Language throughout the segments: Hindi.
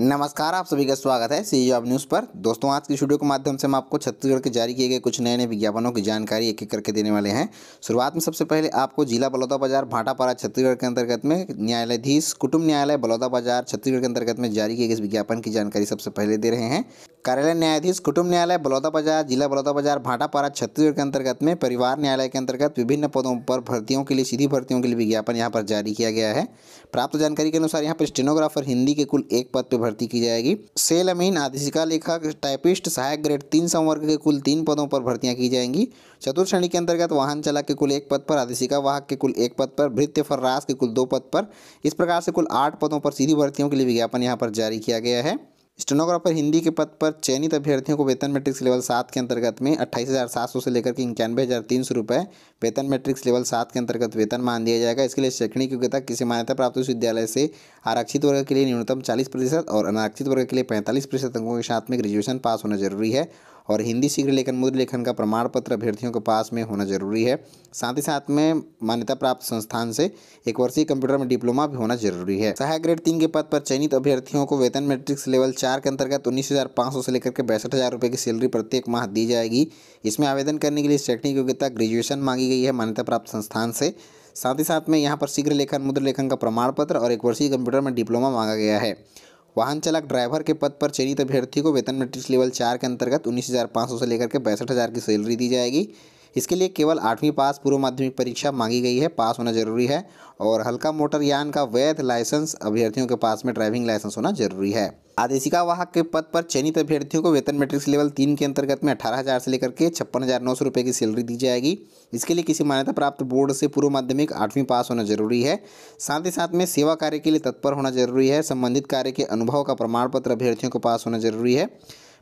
नमस्कार आप सभी का स्वागत है सी जॉब न्यूज़ पर दोस्तों आज की वीडियो के माध्यम से हम आपको छत्तीसगढ़ के जारी किए गए कुछ नए नए विज्ञापनों की जानकारी एक एक करके देने वाले हैं शुरुआत में सबसे पहले आपको जिला बलौदा बाजार भाटापारा छत्तीसगढ़ के अंतर्गत में न्यायाधीश कुटुंब न्यायालय बलौदा बाजार छत्तीसगढ़ के अंतर्गत में जारी किए गए इस विज्ञापन की जानकारी सबसे पहले दे रहे हैं कार्यालय न्यायाधीश कुटुंब न्यायालय बलौदा बाजार जिला बलौदा बाजार भाटापारा छत्तीसगढ़ के अंतर्गत में परिवार न्यायालय के अंतर्गत विभिन्न पदों पर भर्तियों के लिए सीधी भर्तियों के लिए विज्ञापन यहाँ पर जारी किया गया है प्राप्त जानकारी के अनुसार यहाँ पर स्टेनोग्राफर हिंदी के कुल एक पद पर भर्ती की जाएगी सेल अमीन आदेशिका लेखक टाइपिस्ट सहायक ग्रेड तीन संवर्ग के कुल तीन पदों पर भर्तियां की जाएंगी चतुर्थ श्रेणी के अंतर्गत वाहन चालक के कुल एक पद पर आदेशिका वाहक के कुल एक पद पर भृत्य फर्रास के कुल दो पद पर इस प्रकार से कुल आठ पदों पर सीधी भर्तियों के लिए विज्ञापन यहाँ पर जारी किया गया है स्टेनोग्राफर हिंदी के पद पर चयनित अभ्यर्थियों को वेतन मैट्रिक्स लेवल सात के अंतर्गत में अट्ठाईस हज़ार सात सौ से लेकर के इक्यानवे हज़ार तीन सौ रुपये वेतन मैट्रिक्स लेवल सात के अंतर्गत वेतन मान दिया जाएगा इसके लिए शैक्षणिक योग्यता किसी मान्यता प्राप्त विश्वविद्यालय से आरक्षित वर्ग के लिए न्यूनतम चालीस प्रतिशत और अनारक्षित वर्ग के लिए पैंतालीस प्रतिशत अंकों के साथ में ग्रेजुएशन पास होना जरूरी है और हिंदी शीघ्र लेखन मूल लेखन का प्रमाण पत्र अभ्यर्थियों के पास में होना जरूरी है साथ ही साथ में मान्यता प्राप्त संस्थान से एक वर्षीय कंप्यूटर में डिप्लोमा भी होना जरूरी है सहायक ग्रेड तीन के पद पर चयनित अभ्यर्थियों को वेतन मैट्रिक्स लेवल चार के अंतर्गत उन्नीस हज़ार पाँच सौ से लेकर के बैसठ हज़ार रुपये की सैलरी प्रत्येक माह दी जाएगी इसमें आवेदन करने के लिए शैक्षणिक योग्यता ग्रेजुएशन मांगी गई है मान्यता प्राप्त संस्थान से साथ ही साथ में यहाँ पर शीघ्र लेखन मुद्र लेखन का प्रमाण पत्र और एक वर्षीय कंप्यूटर में डिप्लोमा मांगा गया है वाहन चालक ड्राइवर के पद पर चयनित अभ्यर्थी को वेतन मेट्रिक लेवल चार के अंतर्गत उन्नीस हज़ार पाँच सौ से लेकर के पैंसठ हज़ार की सैलरी दी जाएगी इसके लिए केवल आठवीं पास पूर्व माध्यमिक परीक्षा मांगी गई है पास होना जरूरी है और हल्का मोटर यान का वैध लाइसेंस अभ्यर्थियों के पास में ड्राइविंग लाइसेंस होना जरूरी है आदेशिका वाहक के पद पर चयनित अभ्यर्थियों को वेतन मैट्रिक्स लेवल तीन के अंतर्गत में अठारह हज़ार से लेकर के छप्पन हज़ार नौ सौ रुपये की सैलरी दी जाएगी इसके लिए किसी मान्यता प्राप्त बोर्ड से पूर्व माध्यमिक आठवीं पास होना जरूरी है साथ ही साथ में सेवा कार्य के लिए तत्पर होना जरूरी है संबंधित कार्य के अनुभव का प्रमाण पत्र अभ्यर्थियों के पास होना जरूरी है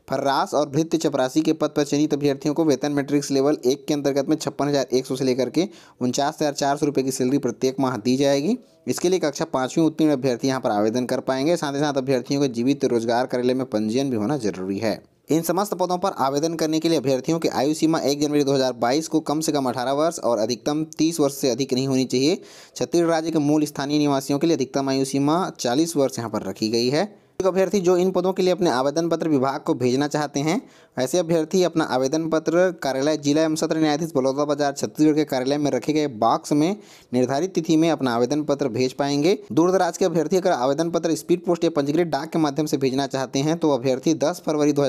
फर्रास और भृत्य चपरासी के पद पर चयनित अभ्यर्थियों को वेतन मैट्रिक्स लेवल एक के अंतर्गत में छप्पन हज़ार एक सौ से लेकर के उनचास हज़ार चार सौ रुपये की सैलरी प्रत्येक माह दी जाएगी इसके लिए कक्षा पाँचवीं उत्तीर्ण अभ्यर्थी यहाँ पर आवेदन कर पाएंगे साथ ही साथ अभ्यर्थियों को जीवित रोजगार कार्यालय में पंजीयन भी होना जरूरी है इन समस्त पदों पर आवेदन करने के लिए अभ्यर्थियों की आयु सीमा 1 जनवरी 2022 को कम से कम 18 वर्ष और अधिकतम 30 वर्ष से अधिक नहीं होनी चाहिए छत्तीसगढ़ राज्य के मूल स्थानीय निवासियों के लिए अधिकतम आयु सीमा 40 वर्ष यहाँ पर रखी गई है अभ्यर्थी जो इन पदों के लिए अपने आवेदन पत्र विभाग को भेजना चाहते हैं ऐसे अभ्यर्थी अपना आवेदन पत्र कार्यालय जिला एवं सत्र न्यायाधीश बलौदा बाजार छत्तीसगढ़ के कार्यालय में रखे गए बॉक्स में निर्धारित तिथि में अपना आवेदन पत्र भेज पाएंगे दूर दराज के अभ्यर्थी अगर आवेदन पत्र स्पीड पोस्ट या पंजीकृत डाक के माध्यम से भेजना चाहते हैं तो अभ्यर्थी दस फरवरी दो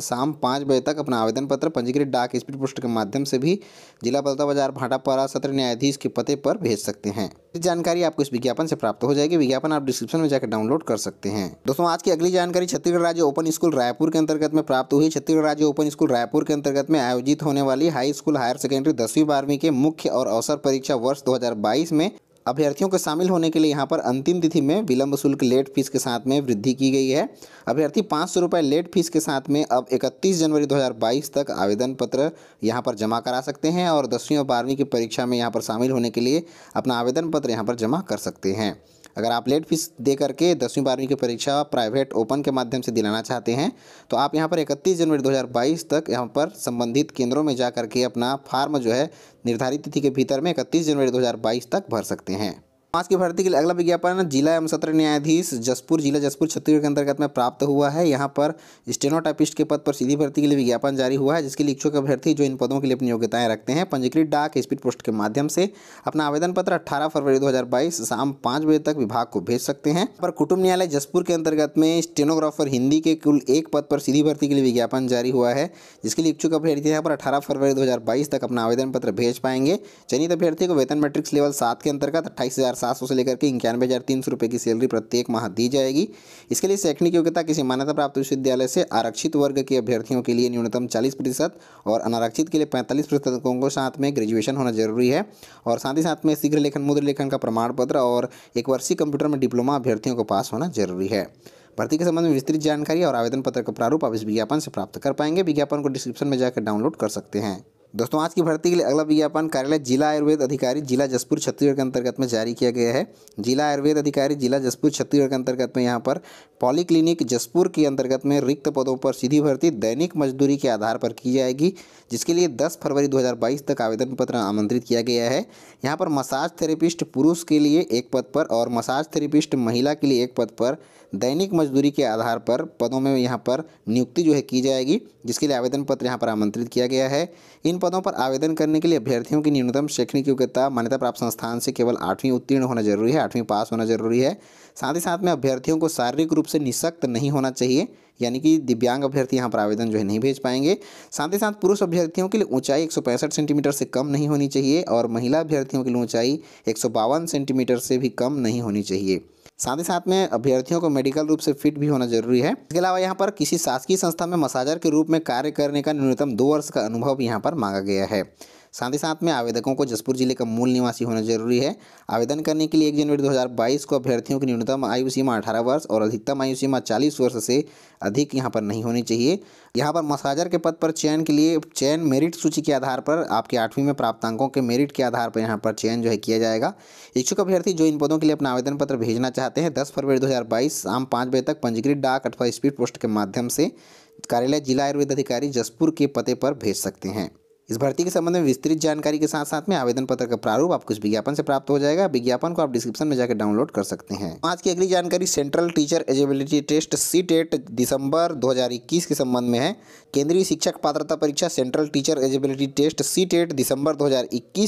शाम पाँच बजे तक अपना आवेदन पत्र पंजीकृत डाक स्पीड पोस्ट के माध्यम से भी जिला बलौदा बाजार भाटापारा सत्र न्यायाधीश के पते पर भेज सकते हैं जानकारी आपको इस विज्ञापन से प्राप्त हो जाएगी विज्ञापन आप डिस्क्रिप्शन में जाकर डाउनलोड कर सकते हैं दोस्तों आज की अगली जानकारी छत्तीसगढ़ राज्य ओपन स्कूल रायपुर के अंतर्गत में प्राप्त हुई छत्तीसगढ़ राज्य ओपन स्कूल रायपुर के अंतर्गत में आयोजित होने वाली हाई स्कूल हायर सेकेंडरी दसवीं बारहवीं के मुख्य और अवसर परीक्षा वर्ष दो में अभ्यर्थियों के शामिल होने के लिए यहाँ पर अंतिम तिथि में विलंब शुल्क लेट फीस के साथ में वृद्धि की गई है अभ्यर्थी पाँच सौ रुपये लेट फीस के साथ में अब 31 जनवरी 2022 तक आवेदन पत्र यहाँ पर जमा करा सकते हैं और दसवीं और बारहवीं की परीक्षा में यहाँ पर शामिल होने के लिए अपना आवेदन पत्र यहाँ पर जमा कर सकते हैं अगर आप लेट फीस दे करके दसवीं बारहवीं की परीक्षा प्राइवेट ओपन के माध्यम से दिलाना चाहते हैं तो आप यहाँ पर 31 जनवरी 2022 तक यहाँ पर संबंधित केंद्रों में जा करके अपना फार्म जो है निर्धारित तिथि के भीतर में 31 जनवरी 2022 तक भर सकते हैं सकते हैं पांच की भर्ती के लिए अगला विज्ञापन जिला एवं सत्र न्यायाधीश जसपुर जिला जसपुर छत्तीसगढ़ के अंतर्गत में प्राप्त हुआ है यहाँ पर स्टेनोटाइपिस्ट के पद पर सीधी भर्ती के लिए विज्ञापन जारी हुआ है जिसके लिए इच्छुक अभ्यर्थी जो इन पदों के लिए अपनी योग्यताएं रखते हैं पंजीकृत डाक स्पीड पोस्ट के माध्यम से अपना आवेदन पत्र अठारह फरवरी दो शाम पाँच बजे तक विभाग को भेज सकते हैं पर कुटुंब न्यायालय जसपुर के अंतर्गत में स्टेनोग्राफर हिंदी के कुल एक पद पर सीधी भर्ती के लिए विज्ञापन जारी हुआ है जिसके लिए इच्छुक अभ्यर्थी यहाँ पर अठारह फरवरी दो तक अपना आवेदन पत्र भेज पाएंगे चयनित अभ्यर्थी को वेतन मैट्रिक्स लेवल सात के अंतर्गत अट्ठाईस सात सौ से लेकर के इक्यानवे हज़ार तीन सौ रुपये की सैलरी प्रत्येक माह दी जाएगी इसके लिए शैक्षणिक योग्यता किसी मान्यता प्राप्त विश्वविद्यालय से आरक्षित वर्ग के अभ्यर्थियों के लिए न्यूनतम चालीस प्रतिशत और अनारक्षित के लिए पैंतालीस प्रतिशत को साथ में ग्रेजुएशन होना जरूरी है और साथ ही साथ में शीघ्र लेखन मुद्र लेखन का प्रमाण पत्र और एक वर्षीय कंप्यूटर में डिप्लोमा अभ्यर्थियों को पास होना जरूरी है भर्ती के संबंध में विस्तृत जानकारी और आवेदन पत्र का प्रारूप आप इस विज्ञापन से प्राप्त कर पाएंगे विज्ञापन को डिस्क्रिप्शन में जाकर डाउनलोड कर सकते हैं दोस्तों आज की भर्ती के लिए अगला विज्ञापन कार्यालय जिला आयुर्वेद अधिकारी जिला जसपुर छत्तीसगढ़ के अंतर्गत में जारी किया गया है जिला आयुर्वेद अधिकारी जिला जसपुर छत्तीसगढ़ के अंतर्गत में यहाँ पर पॉली क्लिनिक जसपुर के अंतर्गत में रिक्त पदों पर सीधी भर्ती दैनिक मजदूरी के आधार पर की जाएगी जिसके लिए दस फरवरी दो तक आवेदन पत्र आमंत्रित किया गया है यहाँ पर मसाज थेरेपिस्ट पुरुष के लिए एक पद पर और मसाज थेरेपिस्ट महिला के लिए एक पद पर दैनिक मजदूरी के आधार पर पदों में यहाँ पर नियुक्ति जो है की जाएगी जिसके लिए आवेदन पत्र यहाँ पर आमंत्रित किया गया है इन पदों पर आवेदन करने के लिए अभ्यर्थियों की न्यूनतम शैक्षणिक योग्यता मान्यता प्राप्त संस्थान से केवल आठवीं उत्तीर्ण होना जरूरी है आठवीं पास होना जरूरी है साथ ही साथ में अभ्यर्थियों को शारीरिक रूप से निशक्त नहीं होना चाहिए यानी कि दिव्यांग अभ्यर्थी यहाँ पर आवेदन जो है नहीं भेज पाएंगे साथ ही साथ पुरुष अभ्यर्थियों के लिए ऊंचाई एक सेंटीमीटर से कम नहीं होनी चाहिए और महिला अभ्यर्थियों के लिए ऊंचाई एक सेंटीमीटर से भी कम नहीं होनी चाहिए साथ ही साथ में अभ्यर्थियों को मेडिकल रूप से फिट भी होना जरूरी है इसके अलावा यहाँ पर किसी शासकीय संस्था में मसाजर के रूप में कार्य करने का न्यूनतम दो वर्ष का अनुभव यहाँ पर मांगा गया है साथ ही साथ में आवेदकों को जसपुर जिले का मूल निवासी होना जरूरी है आवेदन करने के लिए एक जनवरी 2022 को अभ्यर्थियों की न्यूनतम आयु सीमा अठारह वर्ष और अधिकतम आयु सीमा चालीस वर्ष से अधिक यहाँ पर नहीं होनी चाहिए यहाँ पर मसाजर के पद पर चयन के लिए चयन मेरिट सूची के आधार पर आपके आठवीं में प्राप्त अंकों के मेरिट के आधार पर यहाँ पर चयन जो है किया जाएगा इच्छुक अभ्यर्थी जो इन पदों के लिए अपना आवेदन पत्र भेजना चाहते हैं दस फरवरी बाईस शाम पाँच बजे तक पंजीकृत डाक अथवा स्पीड पोस्ट के माध्यम से कार्यालय जिला आयुर्वेद अधिकारी जसपुर के पते पर भेज सकते हैं इस भर्ती के संबंध में विस्तृत जानकारी के साथ साथ में आवेदन पत्र का प्रारूप आपको इस विज्ञापन से प्राप्त हो जाएगा विज्ञापन को आप डिस्क्रिप्शन में जाकर डाउनलोड कर सकते हैं आज की अगली जानकारी central teacher eligibility test C TET दिसंबर दो के संबंध में है केंद्रीय शिक्षक पात्रता परीक्षा central teacher eligibility test C TET दिसंबर दो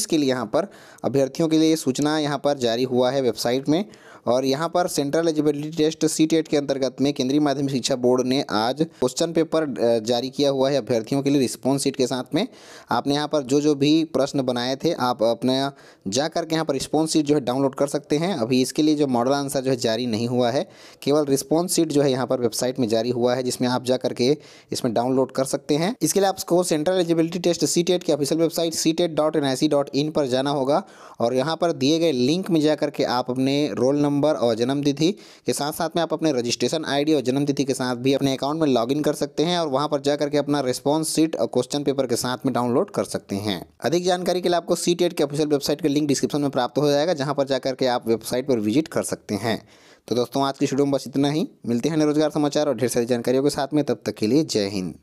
के लिए यहाँ पर अभ्यर्थियों के लिए सूचना यहाँ पर जारी हुआ है वेबसाइट में और यहाँ पर central eligibility test C TET के अंतर्गत में केंद्रीय माध्यमिक शिक्षा बोर्ड ने आज क्वेश्चन पेपर जारी किया हुआ है अभ्यर्थियों के लिए रिस्पॉन्स सीट के साथ में आपने यहाँ पर जो जो भी प्रश्न बनाए थे आप अपने जा करके यहाँ पर रिस्पॉन्स सीट जो है डाउनलोड कर सकते हैं अभी इसके लिए जो मॉडल आंसर जो है जारी नहीं हुआ है केवल रिस्पॉन्स सीट जो है यहाँ पर वेबसाइट में जारी हुआ है जिसमें आप जा करके इसमें डाउनलोड कर सकते हैं इसके लिए आपको सेंट्रल एलिजिबिलिटी टेस्ट सी की ऑफिशियल वेबसाइट सी टेट पर जाना होगा और यहाँ पर दिए गए लिंक में जा करके आप अपने रोल नंबर और जन्मतिथि के साथ साथ में आप अपने रजिस्ट्रेशन डी और जन्मतिथि के साथ भी अपने अकाउंट में इन कर सकते हैं और वहाँ पर जा करके अपना रिस्पॉन्स सीट और क्वेश्चन पेपर के साथ में डाउनलोड डाउनलोड कर सकते हैं अधिक जानकारी के लिए आपको सी टेट के ऑफिशियल वेबसाइट का लिंक डिस्क्रिप्शन में प्राप्त हो जाएगा जहाँ पर जाकर के आप वेबसाइट पर विजिट कर सकते हैं तो दोस्तों आज की शुरू में बस इतना ही मिलते हैं रोजगार समाचार और ढेर सारी जानकारियों के साथ में तब तक के लिए जय हिंद